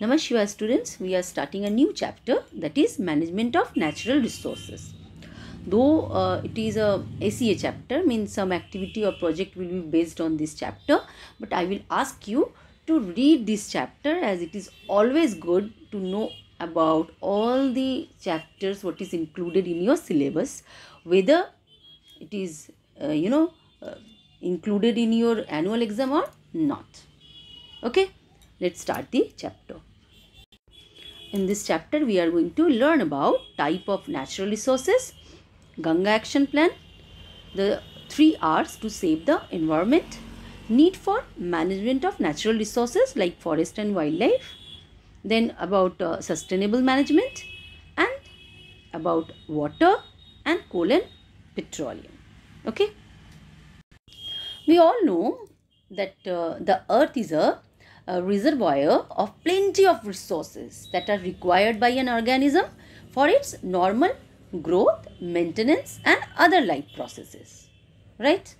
Namaskar students, we are starting a new chapter that is management of natural resources. Though uh, it is a ACA chapter means some activity or project will be based on this chapter but I will ask you to read this chapter as it is always good to know about all the chapters what is included in your syllabus whether it is uh, you know uh, included in your annual exam or not. Okay let's start the chapter in this chapter, we are going to learn about type of natural resources, Ganga Action Plan, the three R's to save the environment, need for management of natural resources like forest and wildlife, then about uh, sustainable management and about water and coal and petroleum. Okay. We all know that uh, the earth is a a reservoir of plenty of resources that are required by an organism for its normal growth, maintenance and other life processes. Right?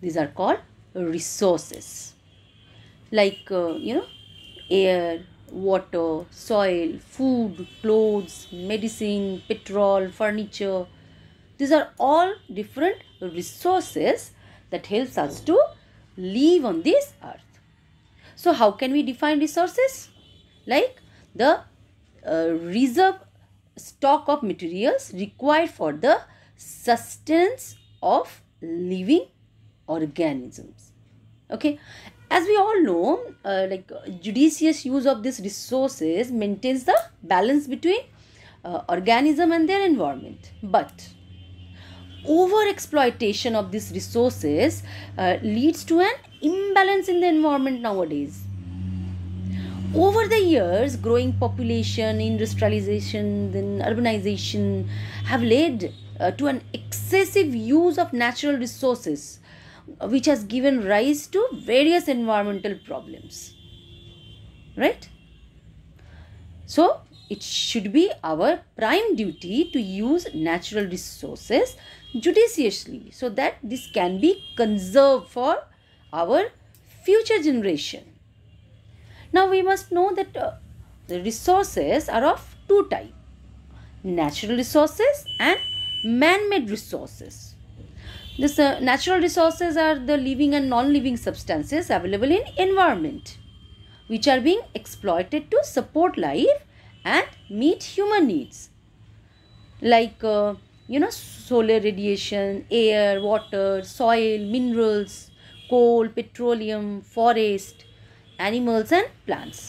These are called resources. Like, uh, you know, air, water, soil, food, clothes, medicine, petrol, furniture. These are all different resources that helps us to live on this earth. So how can we define resources? Like the uh, reserve stock of materials required for the sustenance of living organisms. Okay. As we all know, uh, like judicious use of these resources maintains the balance between uh, organism and their environment. But over exploitation of these resources uh, leads to an imbalance in the environment nowadays over the years growing population industrialization then urbanization have led uh, to an excessive use of natural resources uh, which has given rise to various environmental problems right so it should be our prime duty to use natural resources judiciously so that this can be conserved for our future generation. Now we must know that uh, the resources are of two types natural resources and man-made resources. This uh, natural resources are the living and non-living substances available in environment which are being exploited to support life and meet human needs like uh, you know solar radiation air water soil minerals coal petroleum forest animals and plants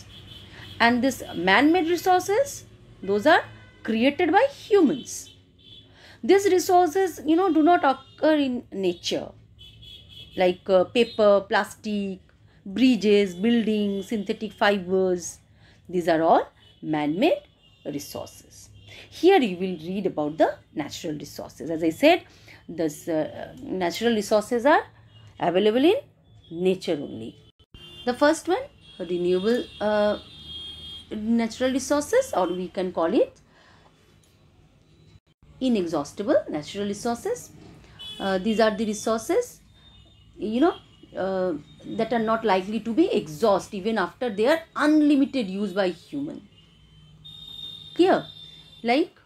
and this man-made resources those are created by humans these resources you know do not occur in nature like uh, paper plastic bridges buildings synthetic fibers these are all man-made resources here you will read about the natural resources. As I said, the uh, natural resources are available in nature only. The first one, renewable uh, natural resources or we can call it inexhaustible natural resources. Uh, these are the resources, you know, uh, that are not likely to be exhausted even after their unlimited use by human. Clear? like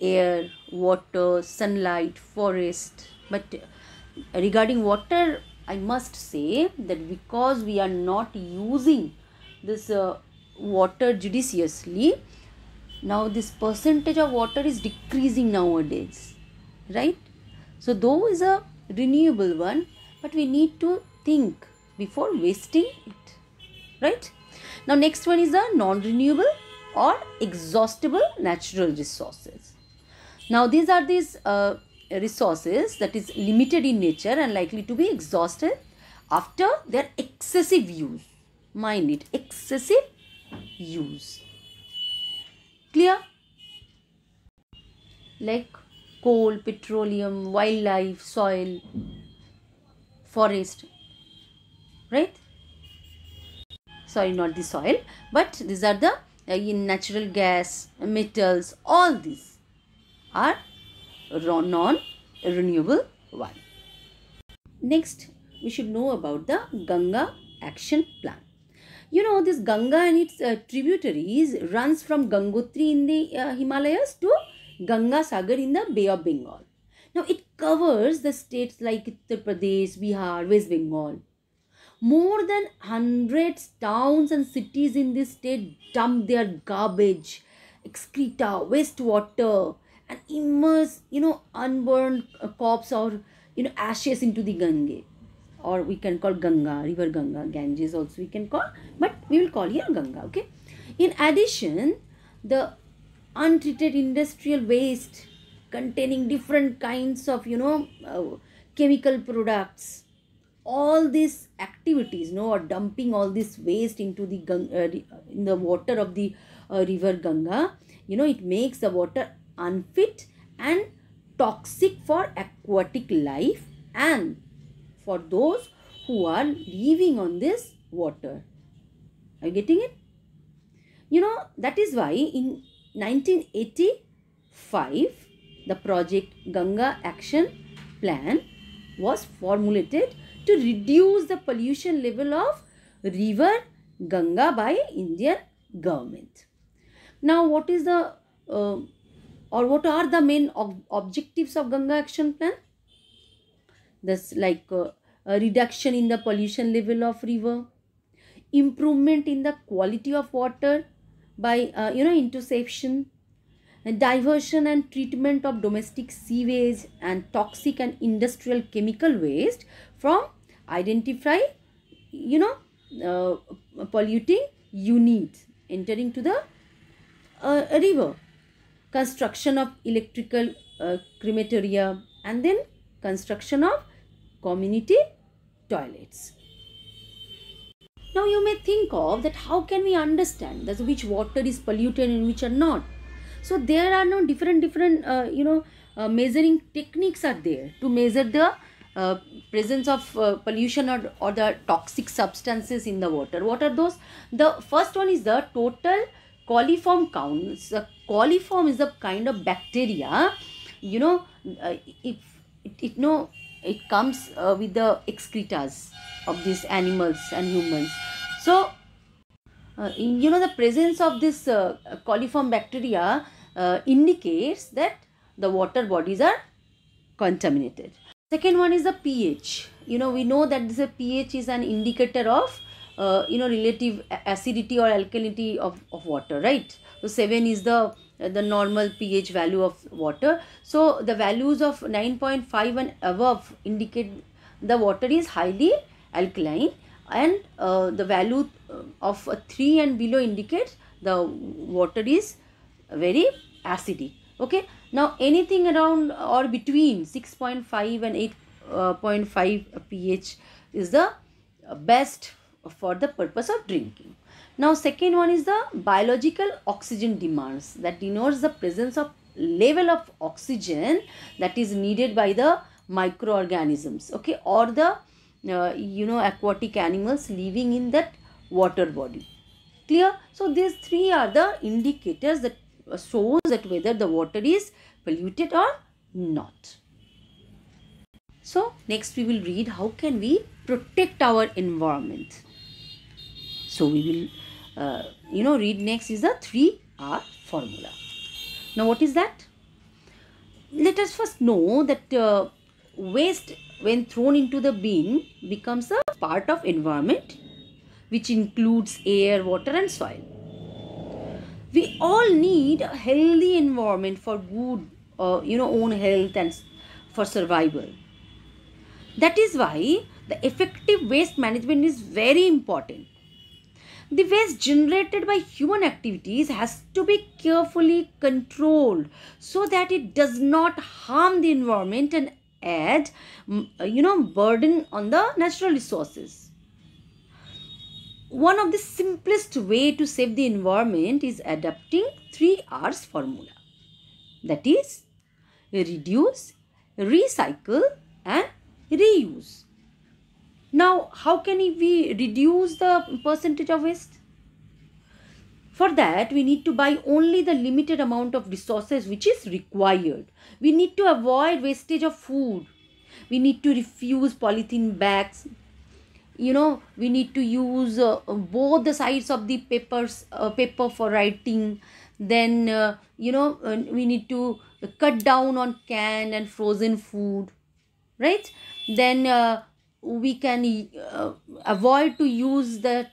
air, water, sunlight, forest. But regarding water, I must say that because we are not using this uh, water judiciously, now this percentage of water is decreasing nowadays, right? So, though is a renewable one, but we need to think before wasting it, right? Now, next one is a non renewable or exhaustible natural resources. Now these are these uh, resources that is limited in nature and likely to be exhausted after their excessive use. Mind it, excessive use. Clear? Like coal, petroleum, wildlife, soil, forest, right? Sorry, not the soil, but these are the in uh, natural gas, metals, all these are non-renewable one. Next, we should know about the Ganga action plan. You know, this Ganga and its uh, tributaries runs from Gangotri in the uh, Himalayas to Ganga Sagar in the Bay of Bengal. Now, it covers the states like Uttar Pradesh, Bihar, West Bengal. More than hundreds towns and cities in this state dump their garbage, excreta, wastewater, and immerse, you know, unburned corpse or, you know, ashes into the Gange. Or we can call Ganga, River Ganga, Ganges also we can call, but we will call here Ganga, okay? In addition, the untreated industrial waste containing different kinds of, you know, uh, chemical products all these activities you know or dumping all this waste into the uh, in the water of the uh, river ganga you know it makes the water unfit and toxic for aquatic life and for those who are living on this water are you getting it you know that is why in 1985 the project ganga action plan was formulated to reduce the pollution level of river Ganga by Indian government. Now what is the uh, or what are the main ob objectives of Ganga action plan? This like uh, reduction in the pollution level of river, improvement in the quality of water by uh, you know interception, diversion and treatment of domestic sewage and toxic and industrial chemical waste from identify you know uh, polluting unit entering to the uh, river construction of electrical uh, crematoria and then construction of community toilets now you may think of that how can we understand that which water is polluted and which are not so there are no different different uh, you know uh, measuring techniques are there to measure the uh, presence of uh, pollution or, or the toxic substances in the water. What are those? The first one is the total coliform counts. So coliform is the kind of bacteria, you know, uh, if it, it it comes uh, with the excretas of these animals and humans. So, uh, in, you know, the presence of this uh, coliform bacteria indicates that the water bodies are contaminated second one is the ph you know we know that the ph is an indicator of uh, you know relative acidity or alkalinity of, of water right so 7 is the uh, the normal pH value of water. So the values of 9.5 and above indicate the water is highly alkaline and uh, the value uh, of 3 and below indicates the water is very acidic okay now anything around or between 6.5 and 8.5 uh, ph is the best for the purpose of drinking now second one is the biological oxygen demands that denotes the presence of level of oxygen that is needed by the microorganisms okay or the uh, you know aquatic animals living in that water body clear so these three are the indicators that shows that whether the water is polluted or not. So next we will read how can we protect our environment. So we will uh, you know read next is the 3R formula. Now what is that? Let us first know that uh, waste when thrown into the bin becomes a part of environment which includes air, water and soil we all need a healthy environment for good uh, you know own health and for survival that is why the effective waste management is very important the waste generated by human activities has to be carefully controlled so that it does not harm the environment and add mm, uh, you know burden on the natural resources one of the simplest way to save the environment is adopting 3 R's formula. That is reduce, recycle and reuse. Now how can we reduce the percentage of waste? For that, we need to buy only the limited amount of resources which is required. We need to avoid wastage of food. We need to refuse polythene bags, you know we need to use uh, both the sides of the papers uh, paper for writing then uh, you know uh, we need to cut down on canned and frozen food right then uh, we can uh, avoid to use that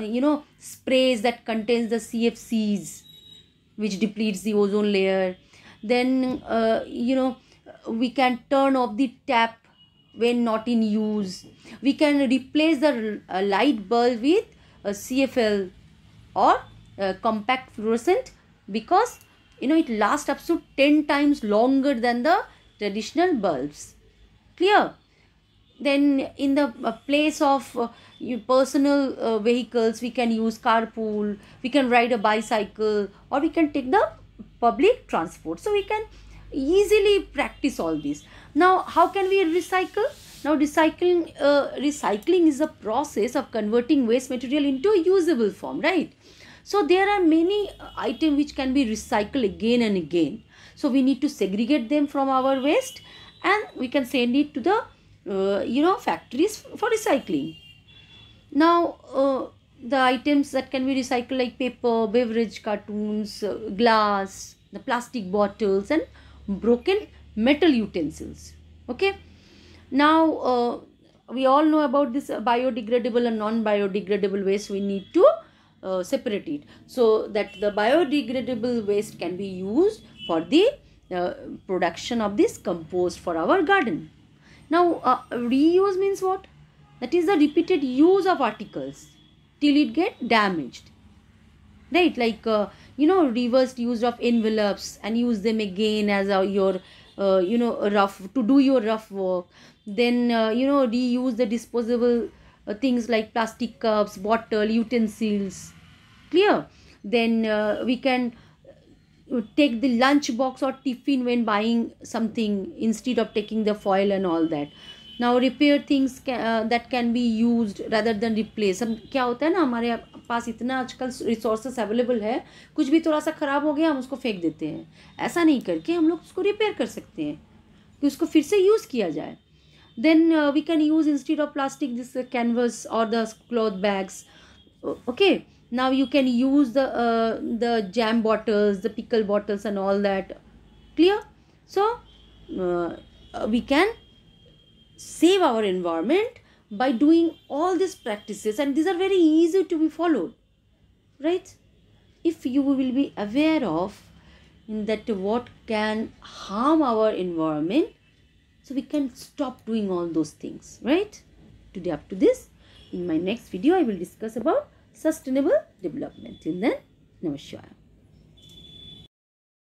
you know sprays that contains the cfcs which depletes the ozone layer then you know we can turn off the tap when not in use. We can replace the uh, light bulb with a CFL or a compact fluorescent because you know it lasts up to 10 times longer than the traditional bulbs. Clear? Then in the uh, place of uh, personal uh, vehicles, we can use carpool, we can ride a bicycle or we can take the public transport. So we can easily practice all these. Now, how can we recycle? Now, recycling, uh, recycling is a process of converting waste material into a usable form, right? So, there are many uh, items which can be recycled again and again. So, we need to segregate them from our waste and we can send it to the, uh, you know, factories for recycling. Now, uh, the items that can be recycled like paper, beverage cartons, uh, glass, the plastic bottles and broken metal utensils okay now uh, we all know about this biodegradable and non-biodegradable waste we need to uh, separate it so that the biodegradable waste can be used for the uh, production of this compost for our garden now uh, reuse means what that is the repeated use of articles till it get damaged right like uh, you know reversed use of envelopes and use them again as your uh, you know rough to do your rough work then uh, you know reuse the disposable uh, things like plastic cups bottle utensils clear then uh, we can uh, take the lunch box or tiffin when buying something instead of taking the foil and all that now repair things that can be use rather than replace अब क्या होता है ना हमारे पास इतना आजकल resources available है कुछ भी थोड़ा सा ख़राब हो गया हम उसको फेंक देते हैं ऐसा नहीं करके हम लोग उसको रिपेयर कर सकते हैं कि उसको फिर से यूज़ किया जाए then we can use instead of plastic this canvas और the cloth bags okay now you can use the jam bottles the pickle bottles and all that clear so we can save our environment by doing all these practices and these are very easy to be followed right if you will be aware of in that what can harm our environment so we can stop doing all those things right today up to this in my next video i will discuss about sustainable development till then namaskar